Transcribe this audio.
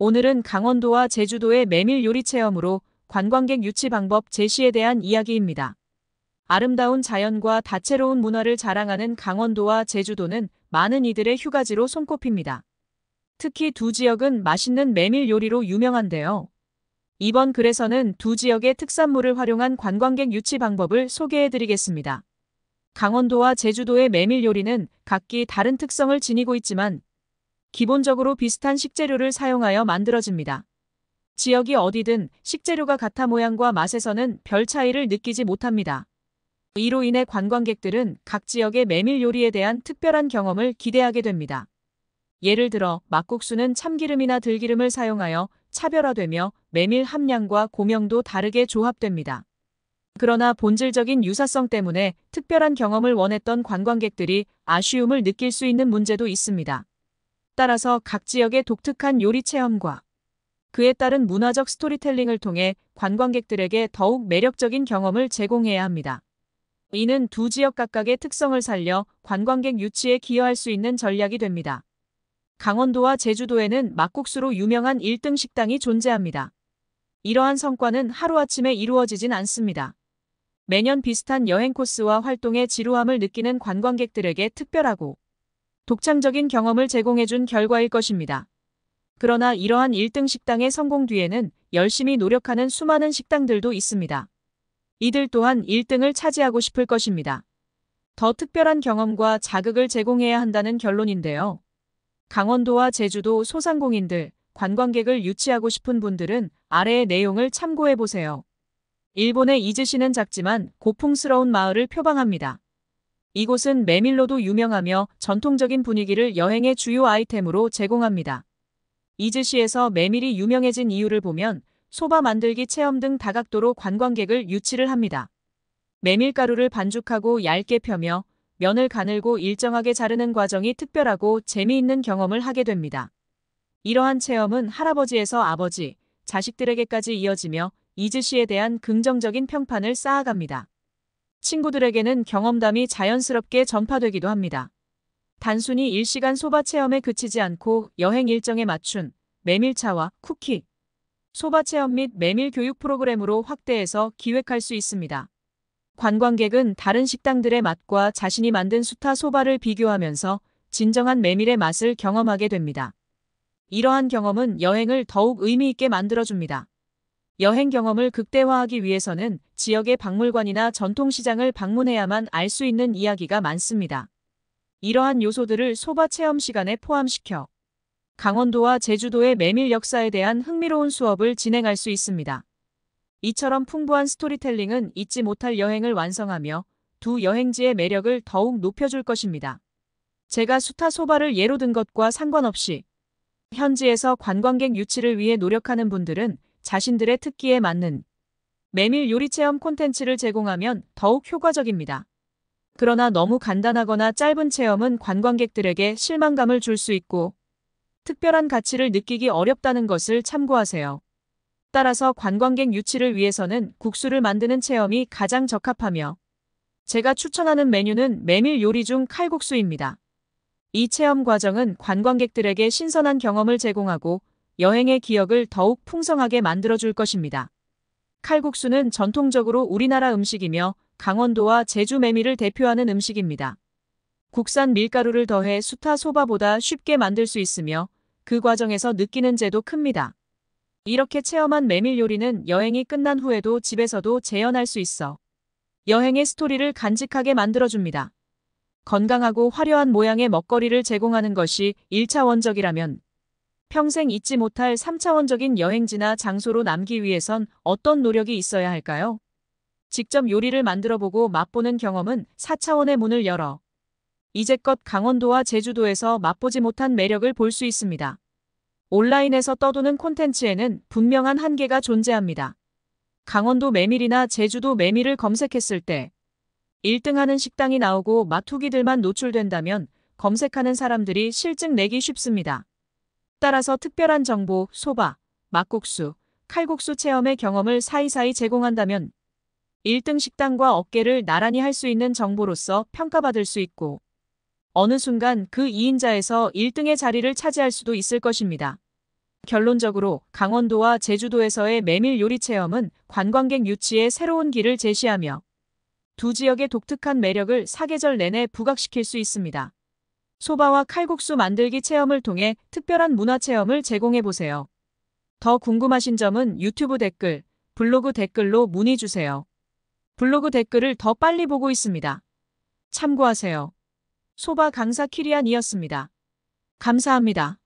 오늘은 강원도와 제주도의 메밀 요리 체험으로 관광객 유치 방법 제시에 대한 이야기입니다. 아름다운 자연과 다채로운 문화를 자랑하는 강원도와 제주도는 많은 이들의 휴가지로 손꼽힙니다. 특히 두 지역은 맛있는 메밀 요리로 유명한데요. 이번 글에서는 두 지역의 특산물을 활용한 관광객 유치 방법을 소개해드리겠습니다. 강원도와 제주도의 메밀 요리는 각기 다른 특성을 지니고 있지만 기본적으로 비슷한 식재료를 사용하여 만들어집니다. 지역이 어디든 식재료가 같아 모양과 맛에서는 별 차이를 느끼지 못합니다. 이로 인해 관광객들은 각 지역의 메밀 요리에 대한 특별한 경험을 기대하게 됩니다. 예를 들어 막국수는 참기름이나 들기름을 사용하여 차별화되며 메밀 함량과 고명도 다르게 조합됩니다. 그러나 본질적인 유사성 때문에 특별한 경험을 원했던 관광객들이 아쉬움을 느낄 수 있는 문제도 있습니다. 따라서 각 지역의 독특한 요리 체험과 그에 따른 문화적 스토리텔링을 통해 관광객들에게 더욱 매력적인 경험을 제공해야 합니다. 이는 두 지역 각각의 특성을 살려 관광객 유치에 기여할 수 있는 전략이 됩니다. 강원도와 제주도에는 막국수로 유명한 1등 식당이 존재합니다. 이러한 성과는 하루아침에 이루어지진 않습니다. 매년 비슷한 여행 코스와 활동의 지루함을 느끼는 관광객들에게 특별하고 독창적인 경험을 제공해준 결과일 것입니다. 그러나 이러한 1등 식당의 성공 뒤에는 열심히 노력하는 수많은 식당들도 있습니다. 이들 또한 1등을 차지하고 싶을 것입니다. 더 특별한 경험과 자극을 제공해야 한다는 결론인데요. 강원도와 제주도 소상공인들, 관광객을 유치하고 싶은 분들은 아래의 내용을 참고해보세요. 일본의 잊으시는 작지만 고풍스러운 마을을 표방합니다. 이곳은 메밀로도 유명하며 전통적인 분위기를 여행의 주요 아이템으로 제공합니다. 이즈시에서 메밀이 유명해진 이유를 보면 소바 만들기 체험 등 다각도로 관광객을 유치를 합니다. 메밀가루를 반죽하고 얇게 펴며 면을 가늘고 일정하게 자르는 과정이 특별하고 재미있는 경험을 하게 됩니다. 이러한 체험은 할아버지에서 아버지, 자식들에게까지 이어지며 이즈시에 대한 긍정적인 평판을 쌓아갑니다. 친구들에게는 경험담이 자연스럽게 전파되기도 합니다. 단순히 일시간 소바 체험에 그치지 않고 여행 일정에 맞춘 메밀차와 쿠키, 소바 체험 및 메밀 교육 프로그램으로 확대해서 기획할 수 있습니다. 관광객은 다른 식당들의 맛과 자신이 만든 수타 소바를 비교하면서 진정한 메밀의 맛을 경험하게 됩니다. 이러한 경험은 여행을 더욱 의미있게 만들어줍니다. 여행 경험을 극대화하기 위해서는 지역의 박물관이나 전통시장을 방문해야만 알 수 있는 이야기가 많습니다. 이러한 요소들을 소바 체험 시간에 포함시켜 강원도와 제주도의 메밀 역사에 대한 흥미로운 수업을 진행할 수 있습니다. 이처럼 풍부한 스토리텔링은 잊지 못할 여행을 완성하며 두 여행지의 매력을 더욱 높여줄 것입니다. 제가 수타 소바를 예로 든 것과 상관없이 현지에서 관광객 유치를 위해 노력하는 분들은 자신들의 특기에 맞는 메밀 요리 체험 콘텐츠를 제공하면 더욱 효과적입니다. 그러나 너무 간단하거나 짧은 체험은 관광객들에게 실망감을 줄 수 있고 특별한 가치를 느끼기 어렵다는 것을 참고하세요. 따라서 관광객 유치를 위해서는 국수를 만드는 체험이 가장 적합하며 제가 추천하는 메뉴는 메밀 요리 중 칼국수입니다. 이 체험 과정은 관광객들에게 신선한 경험을 제공하고 여행의 기억을 더욱 풍성하게 만들어줄 것입니다. 칼국수는 전통적으로 우리나라 음식이며 강원도와 제주 메밀을 대표하는 음식입니다. 국산 밀가루를 더해 수타 소바보다 쉽게 만들 수 있으며 그 과정에서 느끼는 재도 큽니다. 이렇게 체험한 메밀 요리는 여행이 끝난 후에도 집에서도 재현할 수 있어 여행의 스토리를 간직하게 만들어줍니다. 건강하고 화려한 모양의 먹거리를 제공하는 것이 1차원적이라면 평생 잊지 못할 3차원적인 여행지나 장소로 남기 위해선 어떤 노력이 있어야 할까요? 직접 요리를 만들어보고 맛보는 경험은 4차원의 문을 열어 이제껏 강원도와 제주도에서 맛보지 못한 매력을 볼 수 있습니다. 온라인에서 떠도는 콘텐츠에는 분명한 한계가 존재합니다. 강원도 메밀이나 제주도 메밀을 검색했을 때 1등하는 식당이 나오고 마투기들만 노출된다면 검색하는 사람들이 실증 내기 쉽습니다. 따라서 특별한 정보, 소바, 막국수, 칼국수 체험의 경험을 사이사이 제공한다면 1등 식당과 어깨를 나란히 할 수 있는 정보로서 평가받을 수 있고 어느 순간 그 2인자에서 1등의 자리를 차지할 수도 있을 것입니다. 결론적으로 강원도와 제주도에서의 메밀 요리 체험은 관광객 유치에 새로운 길을 제시하며 두 지역의 독특한 매력을 사계절 내내 부각시킬 수 있습니다. 소바와 칼국수 만들기 체험을 통해 특별한 문화 체험을 제공해보세요. 더 궁금하신 점은 유튜브 댓글, 블로그 댓글로 문의주세요. 블로그 댓글을 더 빨리 보고 있습니다. 참고하세요. 소바 강사 키리안이었습니다. 감사합니다.